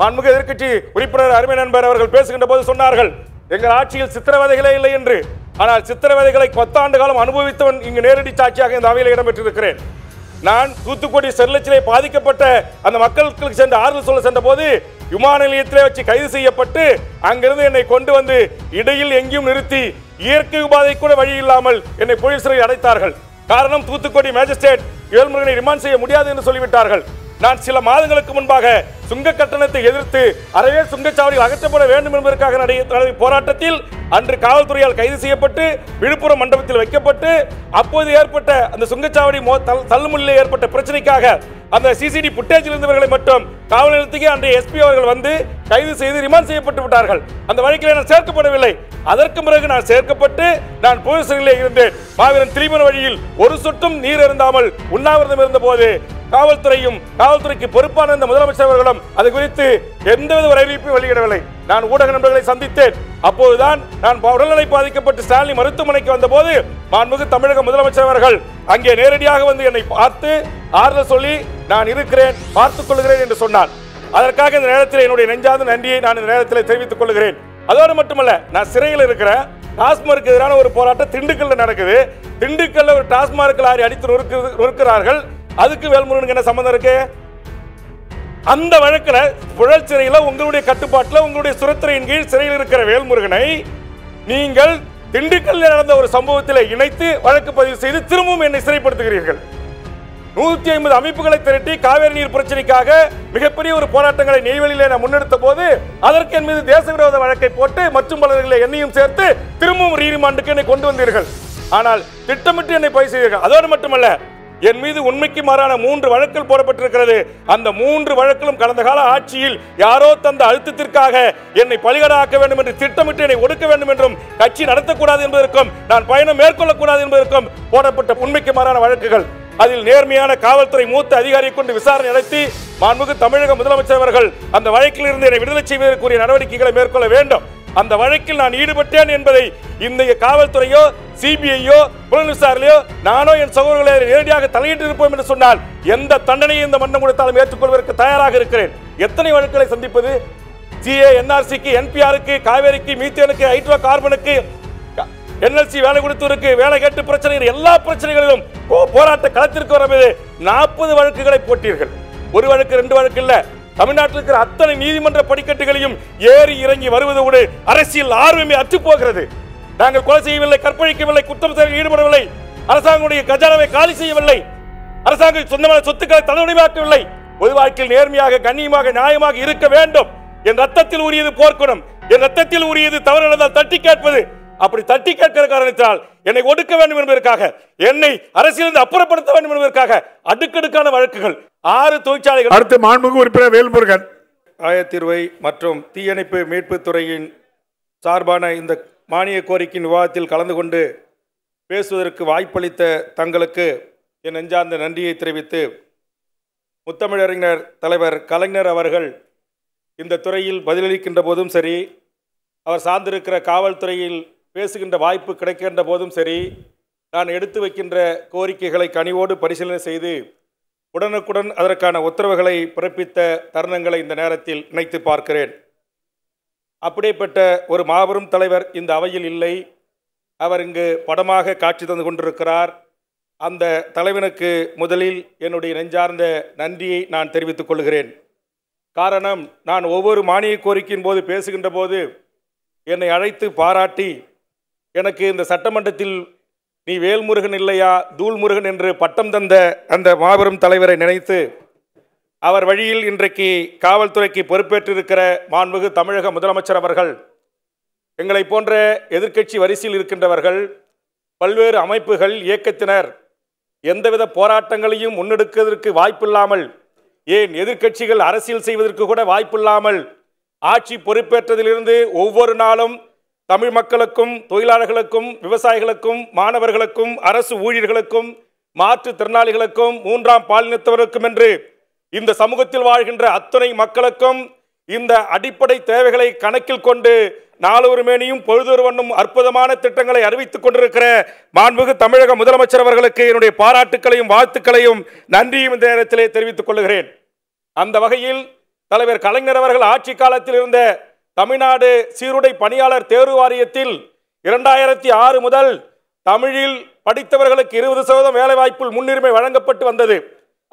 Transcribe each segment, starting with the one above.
மாண்புமிகு எதிர்கட்சி உறுப்பினர் அருமை நண்பர் அவர்கள் பேசுகின்ற போது சொன்னார்கள் எங்கள் ஆட்சியில் சித்திரவதைகளே இல்லை என்று ஆனால் சித்திரவதைகளை பத்தாண்டு காலம் அனுபவித்தவன் இங்கு நேரடி சாட்சியாக இந்த அவையில் இடம்பெற்றிருக்கிறேன் நான் தூத்துக்குடி செல்லச்சிலே பாதிக்கப்பட்ட அந்த மக்களுக்கு சென்று ஆறுதல் சொல்ல சென்ற போது விமான நிலையத்திலே வச்சு கைது செய்யப்பட்டு அங்கிருந்து என்னை கொண்டு வந்து இடையில் எங்கேயும் நிறுத்தி இயற்கை உபாதை கூட வழி இல்லாமல் என்னை போலீஸ் அடைத்தார்கள் காரணம் தூத்துக்குடி மேஜிஸ்ட்ரேட் ஏழ்முருகனை ரிமாண்ட் செய்ய முடியாது என்று சொல்லிவிட்டார்கள் நான் சில மாதங்களுக்கு முன்பாக சுங்க கட்டணத்தை எதிர்த்து அறவே சுங்கச்சாவடியில் அகற்றப்பட வேண்டும் என்பதற்காக நடைபெற்ற போராட்டத்தில் அன்று காவல்துறையால் கைது செய்யப்பட்டு விழுப்புரம் மண்டபத்தில் வைக்கப்பட்டு அப்போது ஏற்பட்ட அந்த சுங்கச்சாவடி தள்ளுமுள்ளில் ஏற்பட்ட பிரச்சனைக்காக அந்த சிசிடி புட்டேஜில் இருந்தவர்களை மட்டும் காவல் நிலையத்துக்கு அன்றைய எஸ்பி அவர்கள் வந்து கைது செய்து ரிமாண்ட் செய்யப்பட்டு விட்டார்கள் அந்த வழக்கில் நான் சேர்க்கப்படவில்லை அதற்கு பிறகு நான் சேர்க்கப்பட்டு நான் போலீஸ் இருந்து மாவீரன் திரிமன் வழியில் ஒரு சொட்டும் நீர் இருந்தாமல் உண்ணாவிரதம் இருந்தபோது காவல்துறையும் காவல்துறைக்கு பொறுப்பான இந்த முதலமைச்சர் அவர்களும் அது குறித்து எந்தவித ஒரு அறிவிப்பையும் வெளியிடவில்லை நான் ஊடக நண்பர்களை சந்தித்தேன் அப்போதுதான் நான் உடல்நிலை பாதிக்கப்பட்டு ஸ்டாலின் மருத்துவமனைக்கு வந்தபோது மாண்புமிகு தமிழக முதலமைச்சர் அவர்கள் அங்கே நேரடியாக வந்து என்னை பார்த்து ஆறுதல் சொல்லி நான் இருக்கிறேன் பார்த்துக் கொள்கிறேன் என்று சொன்னார் அதற்காக இந்த நேரத்தில் என்னுடைய நெஞ்சாத நன்றியை நான் இந்த நேரத்தில் தெரிவித்துக் கொள்கிறேன் அதோடு மட்டுமல்ல நான் சிறையில் இருக்கிறேன் டாஸ்மார்க்கு எதிரான ஒரு போராட்டம் திண்டுக்கல்ல நடக்குது திண்டுக்கல்ல ஒரு டாஸ்மார்க் லாரி அடித்து நொறுக்கு நொறுக்கிறார்கள் அதுக்கு வேல்முருகனுக்கு என்ன சம்மந்தம் இருக்கு அந்த வழக்கில் புழல் சிறையில் உங்களுடைய கட்டுப்பாட்டில் உங்களுடைய சுரத்திரையின் கீழ் சிறையில் இருக்கிற வேல்முருகனை நீங்கள் திண்டுக்கல் நடந்த ஒரு சம்பவத்தில் இணைத்து வழக்கு பதிவு செய்து திரும்பவும் என்னை சிறைப்படுத்துகிறீர்கள் நூற்றி ஐம்பது அமைப்புகளை திரட்டி காவேரி நீர் பிரச்சனைக்காக மிகப்பெரிய ஒரு போராட்டங்களை நெய்வேலியில் முன்னெடுத்த போது அதற்கு என் மீது விரோத வழக்கை போட்டு மற்றும் பலர்களை என்னையும் சேர்த்து திரும்பவும் ரீரிமாண்டுக்கு என்னை கொண்டு வந்தீர்கள் ஆனால் திட்டமிட்டு என்னை பதிவு செய்தீர்கள் அதோடு மட்டுமல்ல என் மீது உண்மைக்கு மாறான மூன்று வழக்கில் போடப்பட்டிருக்கிறது அந்த மூன்று வழக்கிலும் கடந்த கால ஆட்சியில் யாரோ தந்த அழுத்தத்திற்காக என்னை பலிகடாக்க வேண்டும் என்று திட்டமிட்டு என்னை ஒடுக்க வேண்டும் என்றும் கட்சி நடத்தக்கூடாது என்பதற்கும் நான் பயணம் மேற்கொள்ளக்கூடாது என்பதற்கும் போடப்பட்ட உண்மைக்கு மாறான வழக்குகள் அதில் நேர்மையான காவல்துறை மூத்த அதிகாரியை கொண்டு விசாரணை நடத்தி மாண்புக்கு தமிழக முதலமைச்சர் அவர்கள் அந்த வழக்கில் இருந்து என்னை விடுதலை செய்வதற்குரிய நடவடிக்கைகளை மேற்கொள்ள வேண்டும் அந்த வழக்கில் நான் ஈடுபட்டேன் என்பதை இன்றைய காவல்துறையோ சிபிஐயோ புலன் விசாரணையோ நானோ என் சகோதரர்களை நேரடியாக தலையிட்டு இருப்போம் என்று சொன்னால் எந்த தண்டனையும் இந்த மன்னம் கொடுத்தாலும் ஏற்றுக்கொள்வதற்கு தயாராக இருக்கிறேன் எத்தனை வழக்குகளை சந்திப்பது சிஏ என்ஆர்சிக்கு என்பிஆருக்கு காவேரிக்கு மீத்தேனுக்கு ஹைட்ரோ கார்பனுக்கு என்எல்சி வேலை கொடுத்தவருக்கு வேலை கேட்டு பிரச்சனை எல்லா பிரச்சனைகளிலும் போராட்ட களத்திற்கு வர நாற்பது வழக்குகளை போட்டீர்கள் ஒரு வழக்கு ரெண்டு வழக்கு இல்லை தமிழ்நாட்டில் இருக்கிற அத்தனை நீதிமன்ற படிக்கட்டுகளையும் ஏறி இறங்கி வருவதோடு அரசியல் ஆர்வமே அற்றுப்போகிறது நாங்கள் கொலை செய்யவில்லை கற்பழிக்கவில்லை குற்றம் செயலில் ஈடுபடவில்லை அரசாங்கத்துடைய கஜானாவை காலி செய்யவில்லை அரசாங்கம் சொந்தமான சொத்துக்களை தன்னுடைமையாக்கவில்லை பொது வாழ்க்கையில் நேர்மையாக கண்ணியமாக நியாயமாக இருக்க வேண்டும் என் ரத்தத்தில் உரியது போர்க்குணம் என் ரத்தத்தில் உரியது தவறு நடந்தால் தட்டி கேட்பது அப்படி தட்டி கேட்கிற காரணத்தினால் என்னை ஒடுக்க வேண்டும் என்பதற்காக என்னை அரசியலிருந்து அப்புறப்படுத்த வேண்டும் என்பதற்காக அடுக்கடுக்கான வழக்குகள் ஆறு தொழிற்சாலைகள் அடுத்து மாண்புமிகு உறுப்பினர் வேல்முருகன் ஆயத்தீர்வை மற்றும் தீயணைப்பு மீட்பு துறையின் சார்பான இந்த மானிய கோரிக்கையின் விவாதத்தில் கலந்து கொண்டு பேசுவதற்கு வாய்ப்பளித்த தங்களுக்கு என் நெஞ்சார்ந்த நன்றியை தெரிவித்து முத்தமிழறிஞர் தலைவர் கலைஞர் அவர்கள் இந்த துறையில் பதிலளிக்கின்ற போதும் சரி அவர் சார்ந்திருக்கிற காவல்துறையில் பேசுகின்ற வாய்ப்பு கிடைக்கின்ற போதும் சரி நான் எடுத்து வைக்கின்ற கோரிக்கைகளை கனிவோடு பரிசீலனை செய்து உடனுக்குடன் அதற்கான உத்தரவுகளை பிறப்பித்த தருணங்களை இந்த நேரத்தில் நினைத்து பார்க்கிறேன் அப்படிப்பட்ட ஒரு மாபெரும் தலைவர் இந்த அவையில் இல்லை அவர் இங்கு படமாக காட்சி தந்து கொண்டிருக்கிறார் அந்த தலைவனுக்கு முதலில் என்னுடைய நெஞ்சார்ந்த நன்றியை நான் தெரிவித்துக் கொள்கிறேன் காரணம் நான் ஒவ்வொரு மானிய கோரிக்கையின் போது பேசுகின்ற போது என்னை அழைத்து பாராட்டி எனக்கு இந்த சட்டமன்றத்தில் நீ வேல்முருகன் இல்லையா தூள்முருகன் என்று பட்டம் தந்த அந்த மாபெரும் தலைவரை நினைத்து அவர் வழியில் இன்றைக்கு காவல்துறைக்கு பொறுப்பேற்றிருக்கிற மாண்புகு தமிழக முதலமைச்சர் அவர்கள் எங்களை போன்ற எதிர்க்கட்சி வரிசையில் இருக்கின்றவர்கள் பல்வேறு அமைப்புகள் இயக்கத்தினர் எந்தவித போராட்டங்களையும் முன்னெடுக்கிறதற்கு வாய்ப்பில்லாமல் ஏன் எதிர்க்கட்சிகள் அரசியல் செய்வதற்கு கூட வாய்ப்பில்லாமல் ஆட்சி பொறுப்பேற்றதிலிருந்து ஒவ்வொரு நாளும் தமிழ் மக்களுக்கும் தொழிலாளர்களுக்கும் விவசாயிகளுக்கும் மாணவர்களுக்கும் அரசு ஊழியர்களுக்கும் மாற்றுத்திறனாளிகளுக்கும் மூன்றாம் பாலினத்தவருக்கும் என்று இந்த சமூகத்தில் வாழ்கின்ற அத்துணை மக்களுக்கும் இந்த அடிப்படை தேவைகளை கணக்கில் கொண்டு நாளொரு மேனியும் பொழுதொரு வண்ணும் அற்புதமான திட்டங்களை அறிவித்துக் கொண்டிருக்கிற மாண்புகு தமிழக முதலமைச்சர் அவர்களுக்கு என்னுடைய பாராட்டுக்களையும் வாழ்த்துக்களையும் நன்றியும் இந்த நேரத்திலே தெரிவித்துக் கொள்கிறேன் அந்த வகையில் தலைவர் கலைஞர் அவர்கள் ஆட்சி காலத்தில் இருந்த தமிழ்நாடு சீருடை பணியாளர் தேர்வு வாரியத்தில் இரண்டாயிரத்தி ஆறு முதல் தமிழில் படித்தவர்களுக்கு இருபது சதவீதம் வேலைவாய்ப்பில் முன்னுரிமை வழங்கப்பட்டு வந்தது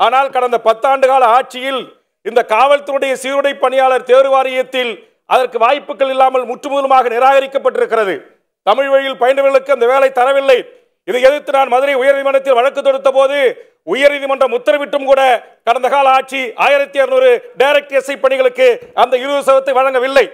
ஆனால் கடந்த பத்தாண்டு கால ஆட்சியில் இந்த காவல்துறையுடைய சீருடை பணியாளர் தேர்வு வாரியத்தில் அதற்கு வாய்ப்புகள் இல்லாமல் முற்றுமுதலுமாக நிராகரிக்கப்பட்டிருக்கிறது தமிழ் வழியில் பயின்றவர்களுக்கு அந்த வேலை தரவில்லை இதை எதிர்த்து நான் மதுரை உயர்நீதிமன்றத்தில் வழக்கு தொடுத்த போது உயர்நீதிமன்றம் உத்தரவிட்டும் கூட கடந்த கால ஆட்சி ஆயிரத்தி இரநூறு டைரக்ட் எஸ்ஐ பணிகளுக்கு அந்த இருபது சதத்தை வழங்கவில்லை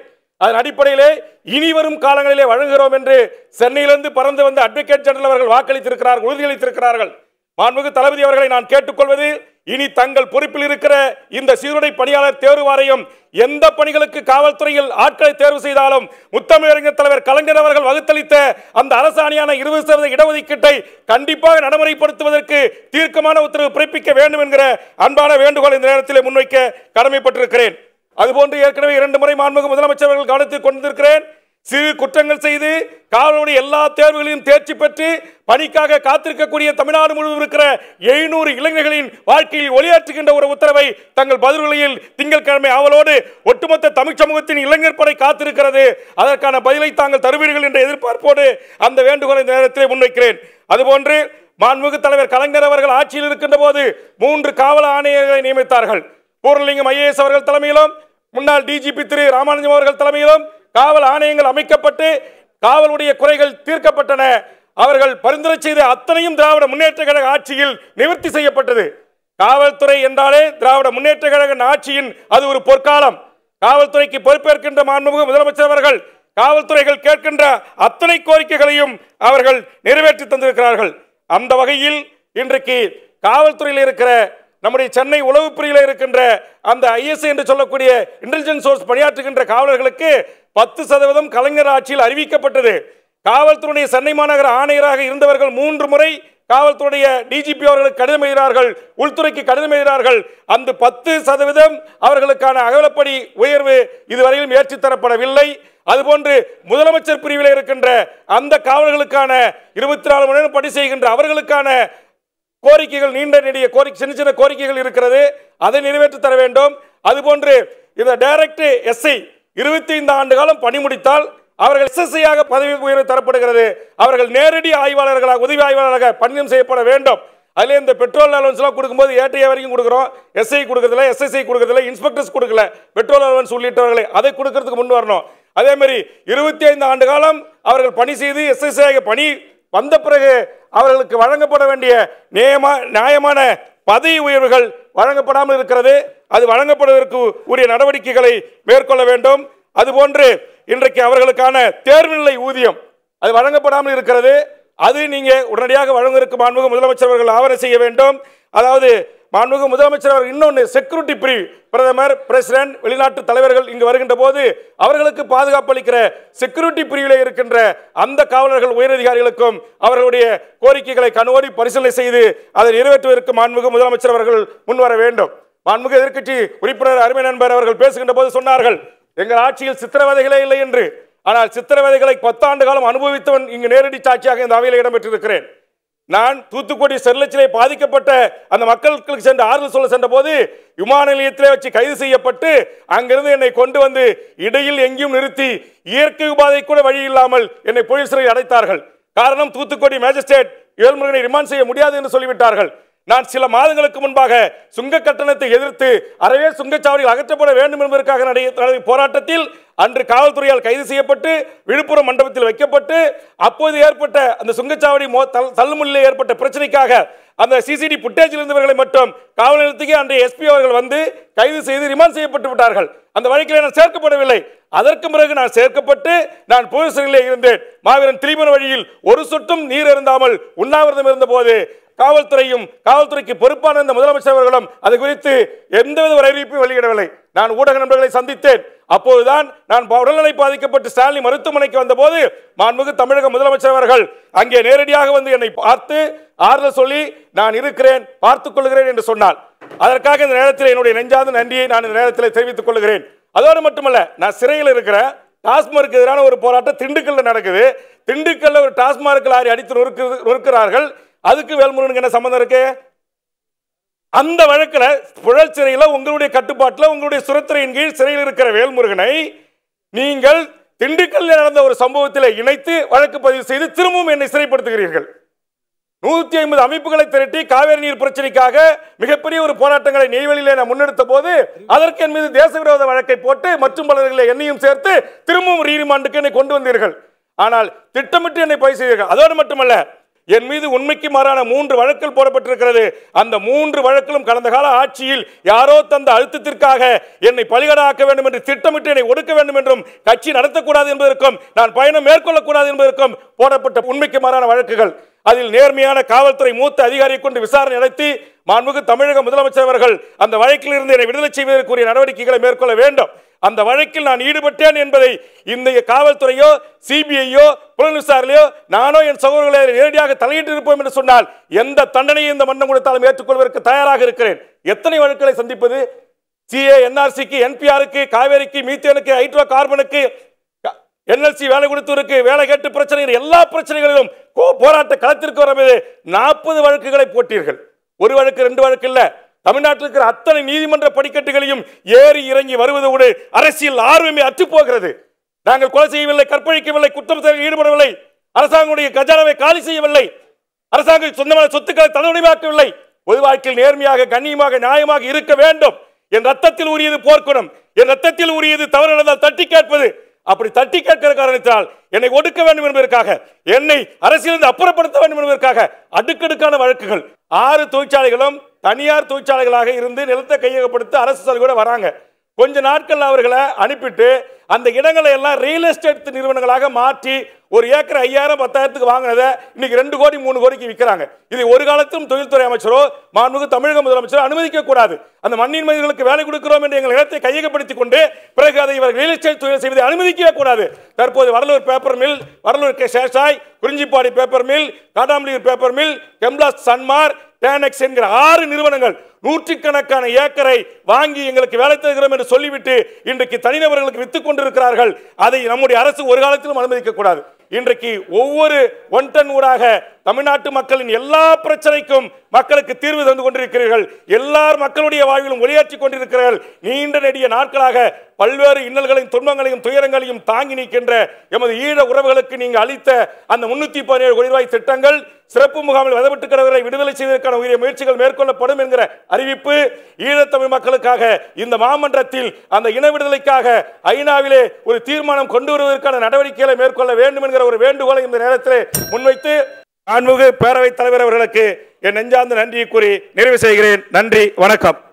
அதன் அடிப்படையிலே இனி வரும் காலங்களிலே வழங்குகிறோம் என்று சென்னையிலிருந்து பறந்து வந்த அட்வொகேட் ஜெனரல் அவர்கள் வாக்களித்திருக்கிறார்கள் உறுதியளித்திருக்கிறார்கள் மாண்புமிகு தளபதி அவர்களை நான் கேட்டுக்கொள்வது இனி தங்கள் பொறுப்பில் இருக்கிற இந்த சீருடை பணியாளர் தேர்வு வாரியம் எந்த பணிகளுக்கு காவல்துறையில் ஆட்களை தேர்வு செய்தாலும் முத்தமிழறிஞர் தலைவர் கலைஞர் அவர்கள் வகுத்தளித்த அந்த அரசாணியான இருபது சதவீத இடஒதுக்கீட்டை கண்டிப்பாக நடைமுறைப்படுத்துவதற்கு தீர்க்கமான உத்தரவு பிறப்பிக்க வேண்டும் என்கிற அன்பான வேண்டுகோள் இந்த நேரத்தில் முன்வைக்க கடமைப்பட்டிருக்கிறேன் அதுபோன்று ஏற்கனவே இரண்டு முறை மாண்புமிகு முதலமைச்சர்கள் கவனித்துக் கொண்டிருக்கிறேன் சிறு குற்றங்கள் செய்து காவலுடைய எல்லா தேர்வுகளையும் தேர்ச்சி பெற்று பணிக்காக காத்திருக்கக்கூடிய தமிழ்நாடு முழுவதும் இருக்கிற எழுநூறு இளைஞர்களின் வாழ்க்கையில் ஒளியாற்றுகின்ற ஒரு உத்தரவை தங்கள் பதில்களில் திங்கட்கிழமை அவளோடு ஒட்டுமொத்த தமிழ் சமூகத்தின் இளைஞர் படை காத்திருக்கிறது அதற்கான பதிலை தாங்கள் தருவீர்கள் என்ற எதிர்பார்ப்போடு அந்த வேண்டுகோளை இந்த நேரத்திலே முன்வைக்கிறேன் அதுபோன்று மாண்புமிகு தலைவர் கலைஞர் அவர்கள் ஆட்சியில் இருக்கின்ற போது மூன்று காவல் ஆணையர்களை நியமித்தார்கள் பூர்ணலிங்கம் ஐஏஎஸ் அவர்கள் தலைமையிலும் முன்னாள் டிஜிபி திரு ராமானுஜம் அவர்கள் தலைமையிலும் காவல் ஆணையங்கள் அமைக்கப்பட்டு காவலுடைய குறைகள் தீர்க்கப்பட்டன அவர்கள் பரிந்துரை செய்த அத்தனையும் திராவிட முன்னேற்ற கழக ஆட்சியில் நிவர்த்தி செய்யப்பட்டது காவல்துறை என்றாலே திராவிட முன்னேற்ற கழக ஆட்சியின் அது ஒரு பொற்காலம் காவல்துறைக்கு பொறுப்பேற்கின்ற மாண்புமிகு முதலமைச்சர் அவர்கள் காவல்துறைகள் கேட்கின்ற அத்தனை கோரிக்கைகளையும் அவர்கள் நிறைவேற்றி தந்திருக்கிறார்கள் அந்த வகையில் இன்றைக்கு காவல்துறையில் இருக்கிற நம்முடைய சென்னை உளவு பிரிவில் இருக்கின்ற அந்த ஐஎஸ்ஐ என்று சொல்லக்கூடிய இன்டெலிஜென்ஸ் சோர்ஸ் பணியாற்றுகின்ற காவலர்களுக்கு பத்து சதவீதம் கலைஞர் ஆட்சியில் அறிவிக்கப்பட்டது காவல்துறையுடைய சென்னை மாநகர ஆணையராக இருந்தவர்கள் மூன்று முறை காவல்துறைய டிஜிபி அவர்களுக்கு கடிதம் எழுதினார்கள் உள்துறைக்கு கடிதம் எழுதினார்கள் அந்த பத்து சதவீதம் அவர்களுக்கான அகலப்படி உயர்வு இதுவரையில் முயற்சி தரப்படவில்லை அதுபோன்று முதலமைச்சர் பிரிவில் இருக்கின்ற அந்த காவல்களுக்கான இருபத்தி நாலு மணி நேரம் பணி செய்கின்ற அவர்களுக்கான கோரிக்கைகள் நீண்ட நெடிய கோரிக்கை சின்ன சின்ன கோரிக்கைகள் இருக்கிறது அதை நிறைவேற்றி தர வேண்டும் அதுபோன்று இந்த டைரக்ட் எஸ்ஐ இருபத்தி ஐந்து ஆண்டு காலம் பணி முடித்தால் அவர்கள் எஸ்எஸ்ஐயாக பதவி உயர்வு தரப்படுகிறது அவர்கள் நேரடி ஆய்வாளர்களாக உதவி ஆய்வாளராக பணியம் செய்யப்பட வேண்டும் அதில் இந்த பெட்ரோல் அலவன்ஸ்லாம் கொடுக்கும்போது ஏடிஏ வரைக்கும் கொடுக்குறோம் எஸ்ஐ கொடுக்கறதுல எஸ்எஸ்ஐ கொடுக்குறதில்ல இன்ஸ்பெக்டர்ஸ் கொடுக்கல பெட்ரோல் அலவன்ஸ் உள்ளிட்டவர்களை அதை கொடுக்கறதுக்கு முன் வரணும் அதே மாதிரி இருபத்தி ஐந்து ஆண்டு காலம் அவர்கள் பணி செய்து எஸ்எஸ்ஐ பணி வந்த பிறகு அவர்களுக்கு வழங்கப்பட வேண்டிய நியமா நியாயமான பதவி உயர்வுகள் வழங்கப்படாமல் இருக்கிறது அது வழங்கப்படுவதற்கு உரிய நடவடிக்கைகளை மேற்கொள்ள வேண்டும் அதுபோன்று இன்றைக்கு அவர்களுக்கான தேர்வுநிலை ஊதியம் அது வழங்கப்படாமல் இருக்கிறது அது நீங்கள் உடனடியாக வழங்குவதற்கு மாண்புக முதலமைச்சர் அவர்கள் ஆவணம் செய்ய வேண்டும் அதாவது மாண்புமிகு முதலமைச்சர் அவர்கள் இன்னொன்று செக்யூரிட்டி பிரிவு பிரதமர் பிரசிடென்ட் வெளிநாட்டு தலைவர்கள் இங்கு வருகின்ற போது அவர்களுக்கு பாதுகாப்பு அளிக்கிற செக்யூரிட்டி பிரிவில் இருக்கின்ற அந்த காவலர்கள் உயரதிகாரிகளுக்கும் அவர்களுடைய கோரிக்கைகளை கண்ணோடி பரிசீலனை செய்து அதை நிறைவேற்றுவதற்கு மாண்புமிகு முதலமைச்சர் அவர்கள் முன்வர வேண்டும் மாண்புமிகு எதிர்க்கட்சி உறுப்பினர் அருமை நண்பர் அவர்கள் பேசுகின்ற போது சொன்னார்கள் எங்கள் ஆட்சியில் சித்திரவதைகளே இல்லை என்று ஆனால் சித்திரவதைகளை பத்தாண்டு காலம் அனுபவித்தவன் இங்கு நேரடி சாட்சியாக இந்த அவையில் இடம்பெற்றிருக்கிறேன் நான் தூத்துக்குடி செல்லச்சிலே பாதிக்கப்பட்ட அந்த மக்களுக்கு சென்று ஆறுதல் சொல்ல சென்ற போது விமான நிலையத்திலே வச்சு கைது செய்யப்பட்டு அங்கிருந்து என்னை கொண்டு வந்து இடையில் எங்கேயும் நிறுத்தி இயற்கை உபாதை கூட வழி இல்லாமல் என்னை போலீஸ் அடைத்தார்கள் காரணம் தூத்துக்குடி மேஜிஸ்ட்ரேட் ஏழ்முருகனை ரிமாண்ட் செய்ய முடியாது என்று சொல்லிவிட்டார்கள் நான் சில மாதங்களுக்கு முன்பாக சுங்க கட்டணத்தை எதிர்த்து அறவே சுங்கச்சாவடியில் அகற்றப்பட வேண்டும் என்பதற்காக நடைபெற்ற போராட்டத்தில் அன்று காவல்துறையால் கைது செய்யப்பட்டு விழுப்புரம் மண்டபத்தில் வைக்கப்பட்டு அப்போது ஏற்பட்ட அந்த சுங்கச்சாவடி தள்ளுமுள்ள ஏற்பட்ட பிரச்சனைக்காக அந்த சிசிடி புட்டேஜில் இருந்தவர்களை மட்டும் காவல் நிலையத்துக்கு அன்றைய எஸ்பி அவர்கள் வந்து கைது செய்து ரிமாண்ட் செய்யப்பட்டு விட்டார்கள் அந்த வழக்கில் நான் சேர்க்கப்படவில்லை அதற்கு பிறகு நான் சேர்க்கப்பட்டு நான் போலீஸ் இருந்தேன் மாவீரன் திரிபுர வழியில் ஒரு சொட்டும் நீர் இருந்தாமல் உண்ணாவிரதம் இருந்தபோது காவல்துறையும் காவல்துறைக்கு பொறுப்பான இந்த முதலமைச்சர் அவர்களும் அது குறித்து எந்தவித ஒரு அறிவிப்பையும் வெளியிடவில்லை நான் ஊடக நண்பர்களை சந்தித்தேன் அப்போதுதான் நான் உடல்நிலை பாதிக்கப்பட்டு ஸ்டாலின் மருத்துவமனைக்கு வந்தபோது மாண்புமிகு தமிழக முதலமைச்சர் அவர்கள் அங்கே நேரடியாக வந்து என்னை பார்த்து ஆறுதல் சொல்லி நான் இருக்கிறேன் பார்த்துக் கொள்கிறேன் என்று சொன்னால் அதற்காக இந்த நேரத்தில் என்னுடைய நெஞ்சாத நன்றியை நான் இந்த நேரத்தில் தெரிவித்துக் கொள்கிறேன் அதோடு மட்டுமல்ல நான் சிறையில் இருக்கிறேன் டாஸ்மார்க்கு எதிரான ஒரு போராட்டம் திண்டுக்கல்ல நடக்குது திண்டுக்கல்ல ஒரு டாஸ்மார்க் லாரி அடித்து நொறுக்கு நொறுக்கிறார்கள் அதுக்கு வேல்முருகனுக்கு என்ன சம்மந்தம் இருக்கு அந்த வழக்கில் புழல் சிறையில் உங்களுடைய கட்டுப்பாட்டில் உங்களுடைய சுரத்திரையின் கீழ் சிறையில் இருக்கிற வேல்முருகனை நீங்கள் திண்டுக்கல்லில் நடந்த ஒரு சம்பவத்தில் இணைத்து வழக்கு பதிவு செய்து திரும்பவும் என்னை சிறைப்படுத்துகிறீர்கள் நூற்றி ஐம்பது அமைப்புகளை திரட்டி காவேரி நீர் பிரச்சனைக்காக மிகப்பெரிய ஒரு போராட்டங்களை நெய்வெளியிலே நான் முன்னெடுத்த போது அதற்கு என் மீது தேச விரோத வழக்கை போட்டு மற்றும் பலர்களை என்னையும் சேர்த்து திரும்பவும் ரீரிமாண்டுக்கு என்னை கொண்டு வந்தீர்கள் ஆனால் திட்டமிட்டு என்னை பதிவு செய்தீர்கள் அதோடு மட்டுமல்ல என் மீது உண்மைக்கு மாறான மூன்று வழக்கில் போடப்பட்டிருக்கிறது அந்த மூன்று வழக்கிலும் கடந்த கால ஆட்சியில் யாரோ தந்த அழுத்தத்திற்காக என்னை பலிகடாக்க வேண்டும் என்று திட்டமிட்டு என்னை ஒடுக்க வேண்டும் என்றும் கட்சி நடத்தக்கூடாது என்பதற்கும் நான் பயணம் மேற்கொள்ளக்கூடாது என்பதற்கும் போடப்பட்ட உண்மைக்கு மாறான வழக்குகள் அதில் நேர்மையான காவல்துறை மூத்த அதிகாரியை கொண்டு விசாரணை நடத்தி மாண்புக்கு தமிழக முதலமைச்சர் அவர்கள் அந்த வழக்கிலிருந்து என்னை விடுதலை செய்வதற்குரிய நடவடிக்கைகளை மேற்கொள்ள வேண்டும் அந்த வழக்கில் நான் ஈடுபட்டேன் என்பதை இந்த காவல்துறையோ சிபிஐயோ புலன் விசாரணையோ நானோ என் சகோதரர்களை நேரடியாக தலையிட்டு இருப்போம் என்று சொன்னால் எந்த தண்டனையை இந்த மன்னம் கொடுத்தாலும் ஏற்றுக்கொள்வதற்கு தயாராக இருக்கிறேன் எத்தனை வழக்குகளை சந்திப்பது சிஏ என்ஆர்சிக்கு என்பிஆருக்கு காவேரிக்கு மீத்தேனுக்கு ஹைட்ரோ கார்பனுக்கு என்எல்சி வேலை கொடுத்தவருக்கு வேலை கேட்டு பிரச்சனைகள் எல்லா பிரச்சனைகளிலும் போராட்ட களத்திற்கு வர மீது நாற்பது வழக்குகளை போட்டீர்கள் ஒரு வழக்கு ரெண்டு வழக்கு இல்லை தமிழ்நாட்டில் இருக்கிற அத்தனை நீதிமன்ற படிக்கட்டுகளையும் ஏறி இறங்கி வருவதோடு அரசியல் ஆர்வமே அற்றுப்போகிறது நாங்கள் கொலை செய்யவில்லை கற்பழிக்கவில்லை குற்றம் ஈடுபடவில்லை அரசாங்கமுடைய கஜானாவை காலி செய்யவில்லை அரசாங்கம் சொந்தமான சொத்துக்களை தன்னுடையமாக்கவில்லை பொது வாழ்க்கையில் நேர்மையாக கண்ணியமாக நியாயமாக இருக்க வேண்டும் என் ரத்தத்தில் உரியது போர்க்குணம் என் ரத்தத்தில் உரியது தவறு நடந்தால் தட்டி கேட்பது அப்படி தட்டி கேட்கிற காரணத்தால் என்னை ஒடுக்க வேண்டும் என்பதற்காக என்னை அரசியலிருந்து அப்புறப்படுத்த வேண்டும் என்பதற்காக அடுக்கடுக்கான வழக்குகள் ஆறு தொழிற்சாலைகளும் தனியார் தொழிற்சாலைகளாக இருந்து நிலத்தை கையகப்படுத்த அரசு சாலை கூட வராங்க கொஞ்ச நாட்கள் அவர்களை அனுப்பிட்டு அந்த இடங்களை எல்லாம் ரியல் எஸ்டேட் நிறுவனங்களாக மாற்றி ஒரு ஏக்கர் ஐயாயிரம் பத்தாயிரத்துக்கு வாங்கினதை இன்னைக்கு ரெண்டு கோடி மூணு கோடிக்கு விற்கிறாங்க இதை ஒரு காலத்தும் தொழில்துறை அமைச்சரோ மாண்புமிகு தமிழக முதலமைச்சரோ அனுமதிக்க கூடாது அந்த மண்ணின் மனிதர்களுக்கு வேலை கொடுக்கிறோம் என்று எங்கள் இடத்தை கையகப்படுத்திக் கொண்டு பிறகு அதை இவர்கள் ரியல் எஸ்டேட் தொழில் செய்வதை அனுமதிக்கவே கூடாது தற்போது வடலூர் பேப்பர் மில் வரலூர் K Seshasayee Kurinjipadi paper mill காட்டாமலூர் பேப்பர் மில் கெம்லாஸ் சன்மார் டேனக்ஸ் என்கிற ஆறு நிறுவனங்கள் நூற்றுக்கணக்கான ஏக்கரை வாங்கி எங்களுக்கு வேலை தருகிறோம் என்று சொல்லிவிட்டு இன்றைக்கு தனிநபர்களுக்கு வித்துக் கொண்டிருக்கிறார்கள் அதை நம்முடைய அரசு ஒரு காலத்திலும் அனுமதிக்கக்கூடாது இன்றைக்கு ஒவ்வொரு ஒன் டன் ஊடாக தமிழ்நாட்டு மக்களின் எல்லா பிரச்சனைக்கும் மக்களுக்கு தீர்வு தந்து கொண்டிருக்கிறீர்கள் எல்லார் மக்களுடைய வாழ்விலும் ஒளியாற்றி கொண்டிருக்கிறார்கள் நீண்ட நெடிய நாட்களாக பல்வேறு இன்னல்களையும் துன்பங்களையும் துயரங்களையும் தாங்கி நிற்கின்ற எமது ஈழ உறவுகளுக்கு நீங்கள் அளித்த அந்த முன்னூத்தி பதினேழு கோடி ரூபாய் திட்டங்கள் சிறப்பு முகாமில் வதப்பட்டு கிடவரை விடுதலை செய்வதற்கான உரிய முயற்சிகள் மேற்கொள்ளப்படும் என்கிற அறிவிப்பு ஈழத்தமிழ் மக்களுக்காக இந்த மாமன்றத்தில் அந்த இன விடுதலைக்காக ஐநாவிலே ஒரு தீர்மானம் கொண்டு வருவதற்கான நடவடிக்கைகளை மேற்கொள்ள வேண்டும் என்கிற ஒரு வேண்டுகோளை இந்த நேரத்தில் முன்வைத்து ஆன்மிகு பேரவைத் தலைவர் அவர்களுக்கு என் நெஞ்சார்ந்த நன்றியை கூறி நிறைவு செய்கிறேன் நன்றி வணக்கம்